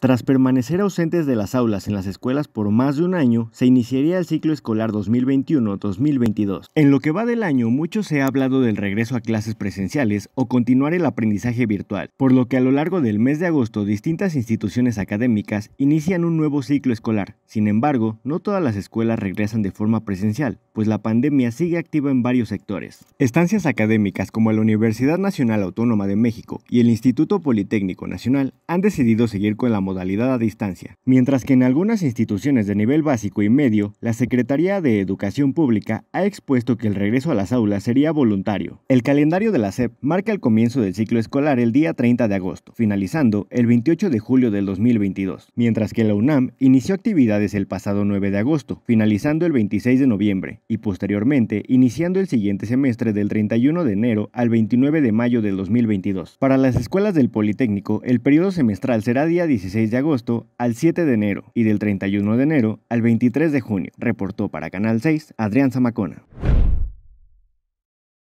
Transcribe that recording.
Tras permanecer ausentes de las aulas en las escuelas por más de un año, se iniciaría el ciclo escolar 2021-2022. En lo que va del año, mucho se ha hablado del regreso a clases presenciales o continuar el aprendizaje virtual, por lo que a lo largo del mes de agosto distintas instituciones académicas inician un nuevo ciclo escolar. Sin embargo, no todas las escuelas regresan de forma presencial, pues la pandemia sigue activa en varios sectores. Estancias académicas como la Universidad Nacional Autónoma de México y el Instituto Politécnico Nacional han decidido seguir con la modalidad a distancia, mientras que en algunas instituciones de nivel básico y medio, la Secretaría de Educación Pública ha expuesto que el regreso a las aulas sería voluntario. El calendario de la SEP marca el comienzo del ciclo escolar el día 30 de agosto, finalizando el 28 de julio del 2022, mientras que la UNAM inició actividades el pasado 9 de agosto, finalizando el 26 de noviembre y posteriormente iniciando el siguiente semestre del 31 de enero al 29 de mayo del 2022. Para las escuelas del Politécnico, el periodo semestral será día 16 de agosto al 7 de enero y del 31 de enero al 23 de junio, reportó para Canal 6 Adrián Zamacona.